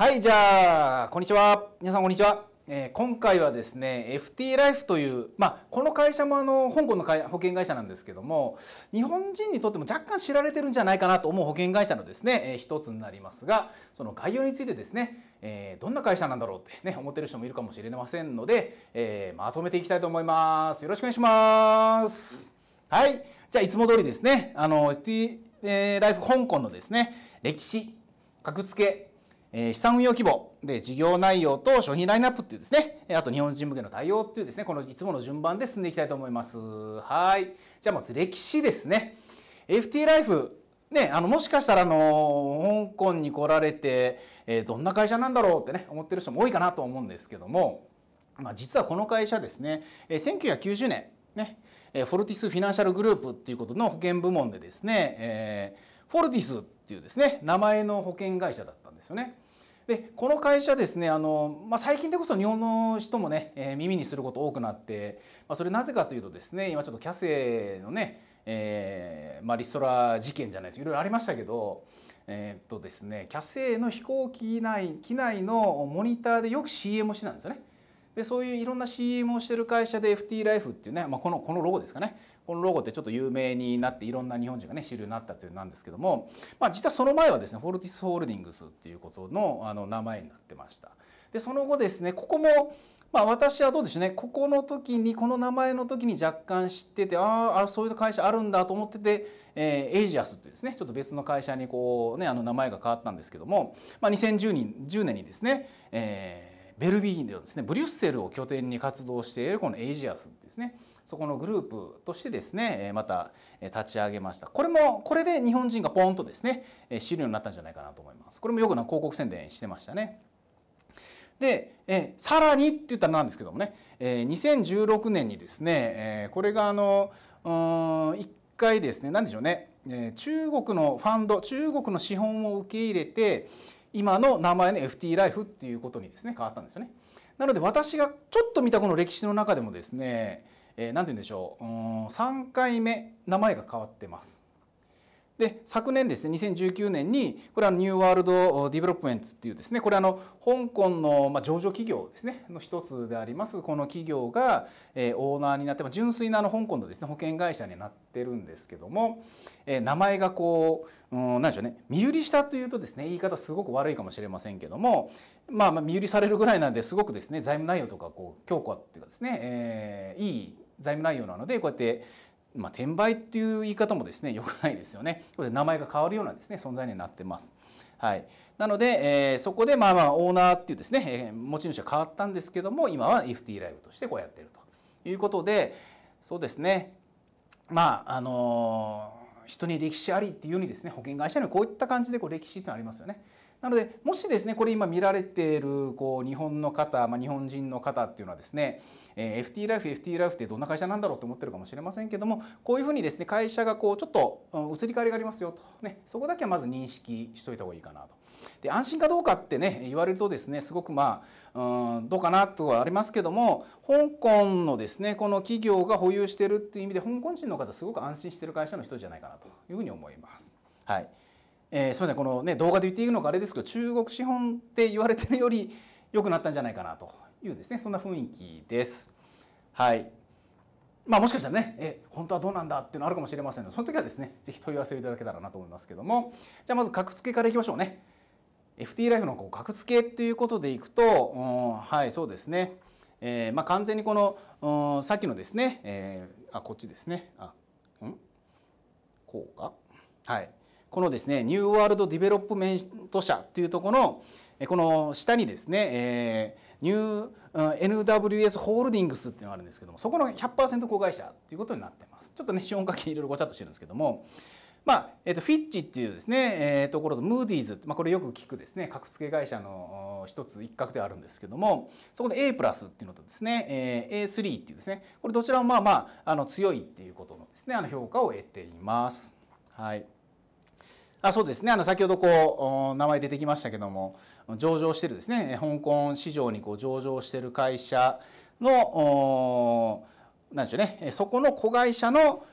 はい、じゃあ、こんにちは。皆さん、こんにちは。えー、今回はですね、FT ライフという、まあ、この会社もあの香港の保険会社なんですけども、日本人にとっても若干知られてるんじゃないかなと思う保険会社のですね、えー、一つになりますが、その概要についてですね、えー、どんな会社なんだろうってね、思ってる人もいるかもしれませんので、えー、まとめていきたいと思います。よろしくお願いします。はい。じゃあ、いつも通りですね、あの、FT、えー、ライフ香港のですね、歴史、格付け、えー、資産運用規模で事業内容と商品ラインナップっていうですね、あと日本人向けの対応っていうですね、このいつもの順番で進んでいきたいと思います。はい。じゃあまず歴史ですね。FT ライフ、ね、あの、もしかしたらあの、香港に来られて、えー、どんな会社なんだろうってね、思ってる人も多いかなと思うんですけども、まあ実はこの会社ですね、えー、1990年、ね、えー、フォルティスフィナンシャルグループっていうことの保険部門でですね、えー、フォルティスっていうですね、名前の保険会社だったんですよね。でこの会社ですねあの、まあ、最近でこそ日本の人もね、えー、耳にすること多くなって、まあ、それなぜかというとですね今ちょっとキャセのね、えーまあ、リストラ事件じゃないですいろいろありましたけど。えー、っとですね、キャセの飛行機内機内のモニターでよく CM をしてたんですよね。でそういういろんな CM をしてる会社で FT ライフっていうね、まあ、このこのロゴですかねこのロゴってちょっと有名になっていろんな日本人がね主流になったというなんですけども、まあ、実はその前はですねフォルティスホールディングスっていうことのあの名前になってました。でその後ですねここもまあ私はどうでしょうねここの時にこの名前の時に若干知っててああそういう会社あるんだと思ってて、えー、エイジアスっていうですねちょっと別の会社にこうねあの名前が変わったんですけども、まあ、2010年 ,10 年にですね、えーベルビーではですねブリュッセルを拠点に活動しているこのエイジアスですねそこのグループとしてですねまた立ち上げましたこれもこれで日本人がポンとですね知るようになったんじゃないかなと思いますこれもよくな広告宣伝してましたねでえさらにって言ったらなんですけどもね、え2016年にですね、えこれがあの1回ですね何でしょうね中国のファンド中国の資本を受け入れて今の名前の FT ライフっていうことにですね変わったんですよね。なので私がちょっと見たこの歴史の中でもですね何、えー、て言うんでしょううん3回目名前が変わってます。で、昨年ですね、2019年に、これはニューワールドディベロップメントっていうですね、これあの、香港の、ま上場企業ですね、の一つであります、この企業が、えオーナーになって、ま純粋なあの、香港のですね、保険会社になってるんですけども、え名前がこう、うん、でしょうね、身売りしたというとですね、言い方すごく悪いかもしれませんけども、まあ、まあ、身売りされるぐらいなんで、すごくですね、財務内容とか、こう、強固っていうかですね、えー、いい財務内容なので、こうやって、まあ、転売っていう言い方もですね良くないですよね。これ名前が変わるようなですね存在になってます。はい、なので、えー、そこでまあまあオーナーっていうですね、えー、持ち主は変わったんですけども今は FT ライブとしてこうやってるということでそうですねまああのー、人に歴史ありっていうようにですね保険会社にこういった感じでこう歴史ってありますよね。なのでもしですねこれ今見られているこう日本の方、まあ、日本人の方っていうのはですね、え FT ライフ FT ライフってどんな会社なんだろうと思ってるかもしれませんけどもこういうふうにですね会社がこうちょっと移り変わりがありますよと、ね、そこだけはまず認識しといた方がいいかなと。で安心かどうかってね言われるとですねすごくまあうんどうかなとはありますけども香港のですねこの企業が保有してるっていう意味で香港人の方すごく安心してる会社の人じゃないかなというふうに思います。はいえー、すみませんこのね動画で言っているのかあれですけど中国資本って言われてるより良くなったんじゃないかなというですねそんな雰囲気です。はいまあ、もしかしたらねえ本当はどうなんだっていうのあるかもしれませんのでその時はですねぜひ問い合わせをいただけたらなと思いますけどもじゃあまず格付けからいきましょうね。FT ライフのこう格付けっていうことでいくと、うん、はいそうですね、えー、まあ、完全にこの、うん、さっきのですね、えー、あこっちですねあんこうかはいこのですね、ニューワールドディベロップメント社っていうとこの、この下にですね、えー、ニュー NWS ホールディングスっていうのがあるんですけども、そこの100%子会社っていうことになってます。ちょっとね、資本家系いろいろごちゃっとしてるんですけども、まあ、えっ、ー、と、フィッチっていうですね、えー、ところと、ムーディーズ、まあ、これよく聞くですね、格付け会社の一つ一角ではあるんですけども、そこで A プラスっていうのとですね、えー、A3 っていうですね、これどちらもまあまあ、あの、強いっていうことのですね、あの、評価を得ています。はい。あそうですねあの先ほどこう名前出てきましたけども上場してるですね香港市場にこう上場してる会社のなんでしょうねそこの子会社の、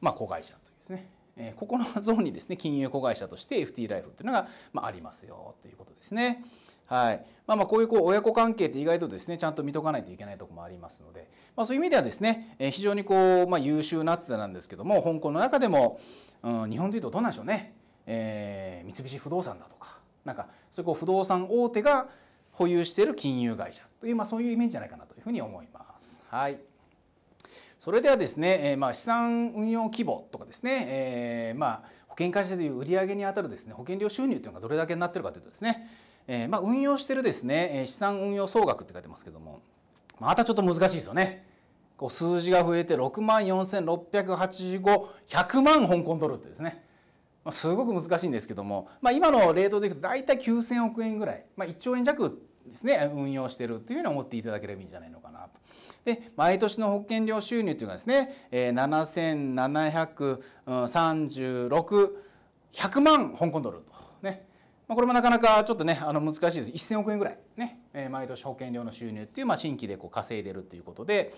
まあ、子会社というですね、ここのゾーンにですね金融子会社として FT ライフというのが、まあ、ありますよということですね。はいまあ、まあこういうこう親子関係って意外とですねちゃんと見とかないといけないとこもありますので、まあ、そういう意味ではですね、非常にこう、まあ、優秀なってなんですけども香港の中でも、うん、日本でいうとどうなんでしょうねえー、三菱不動産だとかなんかそこう不動産大手が保有している金融会社という、まあ、そういうイメージじゃないかなというふうに思います。はいそれではですね、えー、まあ資産運用規模とかですね、えー、まあ保険会社でいう売上にあたるですね保険料収入というのがどれだけになってるかというとですね、えー、まあ運用してるですね資産運用総額って書いてますけどもまたちょっと難しいですよね。こう数字が増えて6万4685 100万香港ドルってですねまあ、すごく難しいんですけども、まあ、今のレートでいくと大体9,000億円ぐらい、まあ、1兆円弱ですね運用してるというふうに思っていただければいいんじゃないのかなと。で毎年の保険料収入というのはですね、え7736,100万香港ドルとね、まあ、これもなかなかちょっとねあの難しいです1,000億円ぐらいね、えー、毎年保険料の収入っていう、まあ、新規でこう稼いでるということで。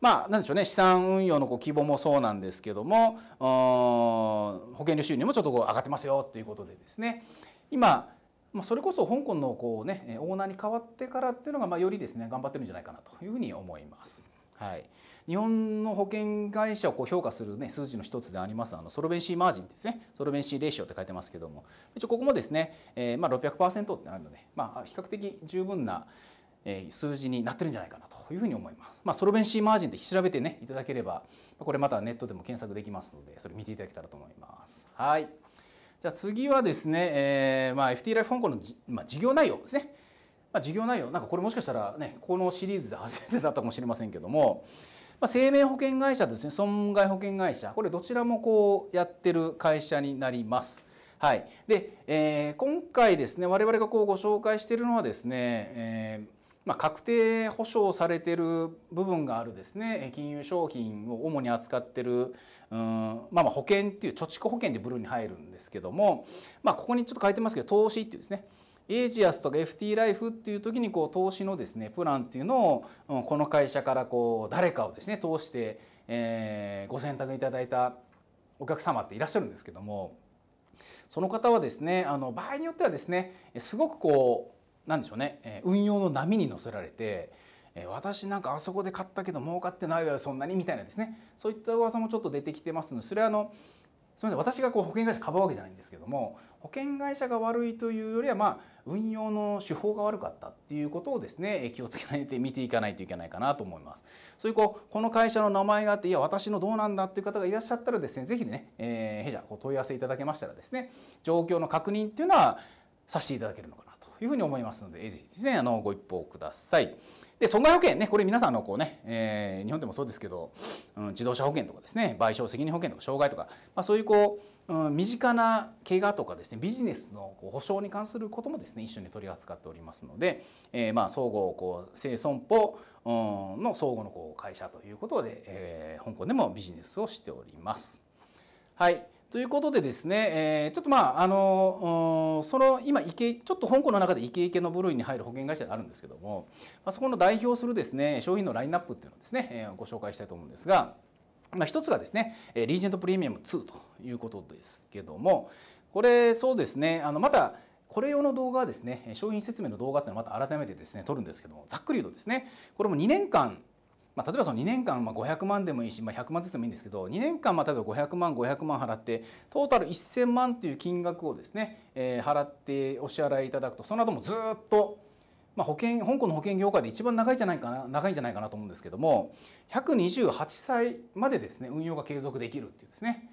まあ、なんでしょうね、資産運用のこう規模もそうなんですけども、保険料収入もちょっとこう上がってますよということでですね、今、まあ、それこそ香港のこう、ね、オーナーに変わってからっていうのが、まあ、よりですね頑張ってるんじゃないかなというふうに思います。はい、日本の保険会社をこう評価する、ね、数字の一つでありますあのソルベンシーマージンですねソルベンシーレーシオって書いてますけども一応ここもですね、えーまあ600、600%ってなるので、まあ、比較的十分な、数字になってるんじゃないかなというふうに思います。まあ、ソルベンシーマージンで調べてね、いただければ、これまたネットでも検索できますので、それ見ていただけたらと思います。はい。じゃあ次はですね、えー、まあ、FT ライフ香港のじ、まあ、事業内容ですね。まあ、事業内容、なんかこれもしかしたらね、このシリーズで初めてだったかもしれませんけども、まあ、生命保険会社ですね、損害保険会社、これどちらもこうやってる会社になります。はい。で、えー、今回ですね、我々がこうご紹介しているのはですね、えーまあ、確定保証されてる部分があるですね金融商品を主に扱ってるうん、まあ、まあ保険っていう貯蓄保険でブルーに入るんですけども、まあ、ここにちょっと書いてますけど投資っていうですねエイジアスとか FT ライフっていう時にこう投資のですねプランっていうのをこの会社からこう誰かをですね通して、えー、ご選択いただいたお客様っていらっしゃるんですけどもその方はですねあの場合によってはですねすごくこう何でしょうね運用の波に乗せられて私なんかあそこで買ったけど儲かってないわよそんなにみたいなですねそういった噂もちょっと出てきてますのでそれはあのすみません私がこう保険会社かばうわけじゃないんですけども保険会社が悪いというよりはまあ運用の手法が悪かったっていうことをですね気をつけられて見ていかないといけないかなと思いますそういうこうこの会社の名前があっていや私のどうなんだっていう方がいらっしゃったらですね是非ね、えー、弊社こう問い合わせいただけましたらですね状況の確認っていうのはさせていただけるのかないうふうに思いますので、ぜひですね、あの、ご一報ください。で、損害保険ね、これ皆さん、の、こうね、えー、日本でもそうですけど、うん、自動車保険とかですね、賠償責任保険とか、障害とか、まあ、そういうこう、うん、身近な怪我とかですね、ビジネスのこう保障に関することもですね、一緒に取り扱っておりますので、えー、まあ、総合、こう、生損保、うん、の相互のこう会社ということで、えー、香港でもビジネスをしております。はい。ということでですね、えー、ちょっとまあ、あの、その今、イケ、ちょっと香港の中でイケイケの部類に入る保険会社があるんですけども、まあ、そこの代表するですね、商品のラインナップっていうのをですね、えー、ご紹介したいと思うんですが、まあ、一つがですね、リージェントプレミアム2ということですけども、これ、そうですね、あの、また、これ用の動画はですね、商品説明の動画ってのをまた改めてですね、撮るんですけども、ざっくり言うとですね、これも2年間、まあ、例えばその2年間まあ500万でもいいし、まあ、100万ずつでもいいんですけど2年間まあ例えば500万500万払ってトータル1,000万という金額をですね、えー、払ってお支払いいただくとその後もずっと、まあ、保険香港の保険業界で一番長いじゃないかな長いんじゃないかなと思うんですけども128歳までですね運用が継続できるっていうですね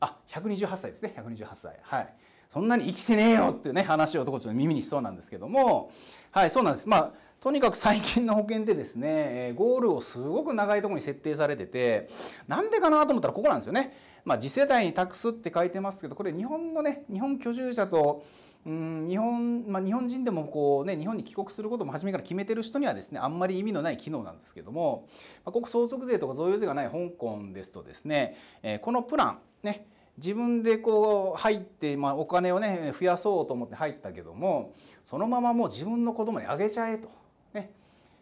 あ128歳ですね128歳はい。そんなに生きてねえよっていうね、話をとこちょっと耳にしそうなんですけども、はい、そうなんです。まあ、とにかく最近の保険でですね、ゴールをすごく長いところに設定されてて、なんでかなと思ったらここなんですよね。まあ、次世代に託すって書いてますけど、これ日本のね、日本居住者と、うん日本まあ、日本人でもこう、ね、日本に帰国することも初めから決めてる人にはですねあんまり意味のない機能なんですけども、まあ、ここ相続税とか贈与税がない香港ですとですね、えー、このプランね自分でこう入って、まあ、お金をね増やそうと思って入ったけどもそのままもう自分の子供にあげちゃえと、ね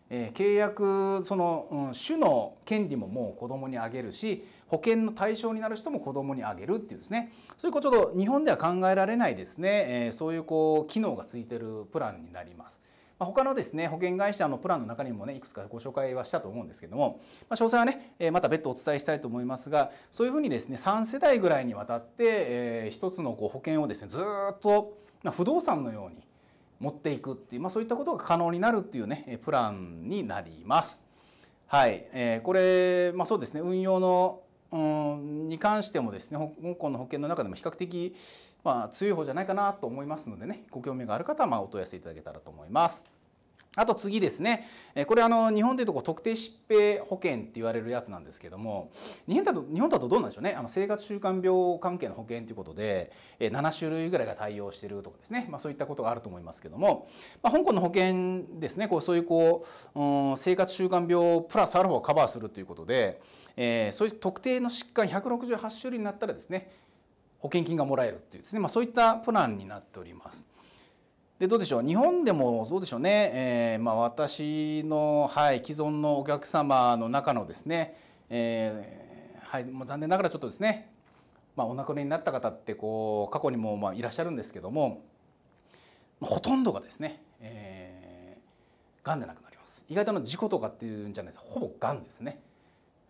えー、契約その、うん、主の権利ももう子供にあげるし保険の対象になる人も子供にあげるっていうですねそういうこちょっと日本では考えられないですね、えー、そういうこう機能がついてるプランになります。まあ、他のですね、保険会社のプランの中にもね、いくつかご紹介はしたと思うんですけども、まあ、詳細はね、また別途お伝えしたいと思いますが、そういうふうにですね、3世代ぐらいにわたって、えー、一つのこう保険をですね、ずっと、ま不動産のように持っていくっていう、まあ、そういったことが可能になるっていうね、プランになります。はい、えー、これ、まあ、そうですね、運用の、うん、に関してもですね、香港の保険の中でも比較的、まあ、強い方じゃないかなと思いますのでね、ご興味がある方はまお問い合わせいただけたらと思います。あと次ですね、これあの日本でいうとこう特定疾病保険って言われるやつなんですけども日本だと日本だとどうなんでしょうねあの生活習慣病関係の保険ということで7種類ぐらいが対応してるとかですね、まあ、そういったことがあると思いますけども、まあ、香港の保険ですねこうそういうこう、うん、生活習慣病プラスアルファをカバーするということで、えー、そういう特定の疾患168種類になったらですね保険金がもらえるっていうですね、まあ、そういったプランになっております。でどうでしょう日本でもそうでしょうね、えー、まあ、私の、はい、既存のお客様の中のですね、えー、はい、もう残念ながらちょっとですね、まあ、お亡くなりになった方ってこう過去にもまあいらっしゃるんですけどもほとんどがですね、えー、癌で亡くなります意外との事故とかっていうんじゃないですほぼ癌ですね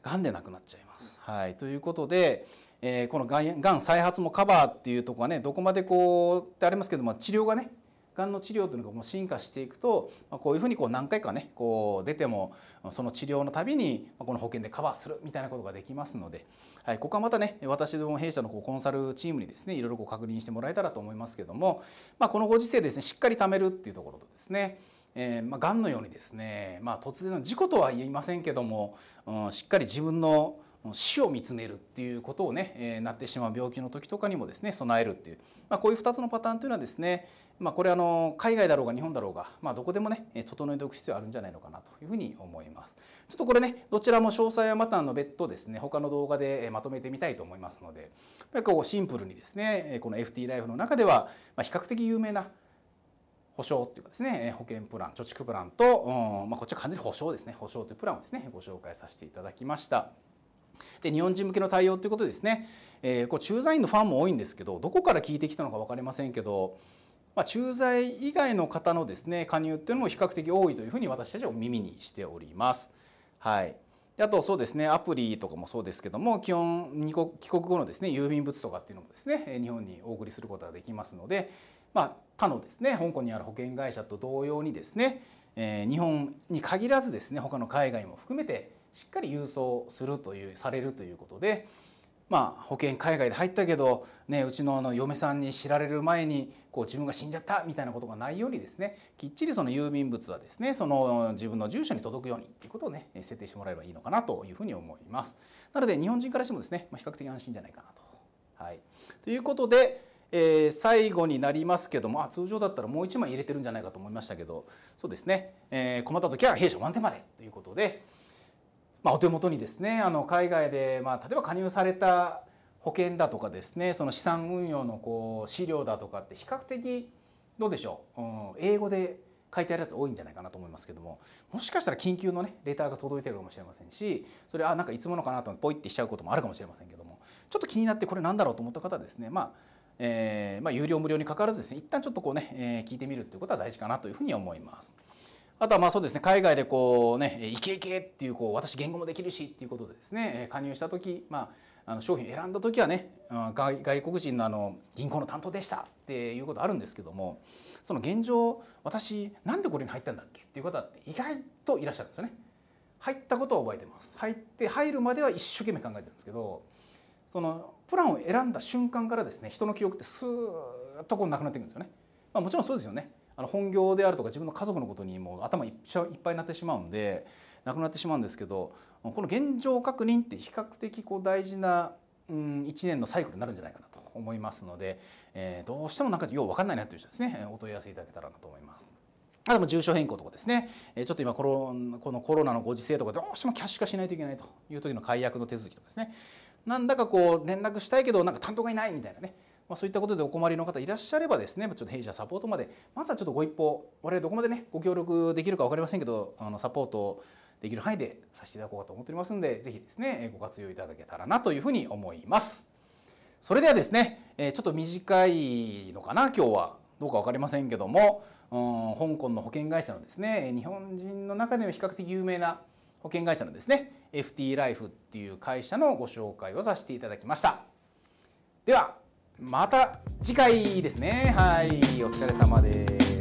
癌で亡くなっちゃいます。はい、ということでえー、このがん再発もカバーっていうとこはねどこまでこうってありますけども治療がねがんの治療というのがもう進化していくとこういうふうにこう何回かねこう出てもその治療のたびにこの保険でカバーするみたいなことができますので、はい、ここはまたね私ども弊社のこうコンサルチームにですねいろいろこう確認してもらえたらと思いますけども、まあ、このご時世ですねしっかり貯めるっていうところとですねえーまあ、がんのようにですね、まあ、突然の事故とは言いませんけども、うん、しっかり自分の死を見つめるっていうことをね、えー、なってしまう病気の時とかにもですね備えるっていう、まあ、こういう2つのパターンというのはですね、まあ、これあの海外だろうが日本だろうが、まあ、どこでもね整えておく必要あるんじゃないのかなというふうに思いますちょっとこれねどちらも詳細はまたの別途ですね他の動画でまとめてみたいと思いますのでやっぱりこうシンプルにですねこの FT ライフの中では比較的有名な保証っていうかですね、保険プラン、貯蓄プランと、うん、まあ、こっちは完全に保証ですね、保証というプランをですね、ご紹介させていただきました。で日本人向けの対応ということですね、えー、こう駐在員のファンも多いんですけどどこから聞いてきたのか分かりませんけど、まあ、駐在以外の方のですね加入っていうのも比較的多いというふうに私たちは耳にしております。はいあとそうですねアプリとかもそうですけども基本帰国後のですね郵便物とかっていうのもですね日本にお送りすることができますので、まあ、他のですね香港にある保険会社と同様にですね、えー、日本に限らずですね他の海外も含めてしっかり郵送するというされるということで、まあ、保険海外で入ったけど、ね、うちのあの嫁さんに知られる前にこう自分が死んじゃったみたいなことがないようにですねきっちりその郵便物はですねその自分の住所に届くようにっていうことをね設定してもらえばいいのかなというふうに思います。なので日本人からしてもですね、まあ、比較的安心じゃないかなと。はい、ということで、えー、最後になりますけどもあ通常だったらもう1枚入れてるんじゃないかと思いましたけどそうですね、えー、困った時は弊社ワンテまでということで。まあ、お手元にですねあの海外で、まあ、例えば加入された保険だとかですねその資産運用のこう資料だとかって比較的どうでしょう、うん、英語で書いてあるやつ多いんじゃないかなと思いますけどももしかしたら緊急のねレターが届いてるかもしれませんしそれあなんかいつものかなとポイってしちゃうこともあるかもしれませんけどもちょっと気になってこれなんだろうと思った方はですねまあえー、まあ、有料無料にかかわらずですね一旦ちょっとこうね、えー、聞いてみるっていうことは大事かなというふうに思います。あとはまあそうですね海外でこうねイケイケっていうこう私言語もできるしっていうことでですね加入した時まああの商品選んだ時はね外外国人のあの銀行の担当でしたっていうことあるんですけどもその現状私なんでこれに入ったんだっけっていう方って意外といらっしゃるんですよね。入ったことは覚えてます入って入るまでは一生懸命考えてるんですけどそのプランを選んだ瞬間からですね人の記憶ってスーッとこうなくなっていくんですよね。まあ、もちろんそうですよねの本業であるとか自分の家族のことにもう頭いっぱいになってしまうんでなくなってしまうんですけどこの現状確認って比較的こう大事な、うん、1年のサイクルになるんじゃないかなと思いますので、えー、どうしてもなんかよう分かんないなという人ですねお問い合わせいただけたらなと思います。あとも住所変更とかですね、ちょっと今このこのコロナのご時世とかどうしてもキャッシュ化しないといけないという時の解約の手続きとかですね、なんだかこう連絡したいけどなんか担当がいないみたいなね、まあ、そういったことでお困りの方いらっしゃればですね、ちょっと弊社サポートまで、まずはちょっとご一報、我々どこまでね、ご協力できるか分かりませんけど、あのサポートできる範囲でさせていただこうかと思っておりますので、ぜひですね、ご活用いただけたらなというふうに思います。それではですね、ちょっと短いのかな、今日は。どうか分かりませんけども、うん、香港の保険会社のですね、日本人の中でも比較的有名な保険会社のですね、FT ライフっていう会社のご紹介をさせていただきました。では、また次回ですねはいお疲れ様です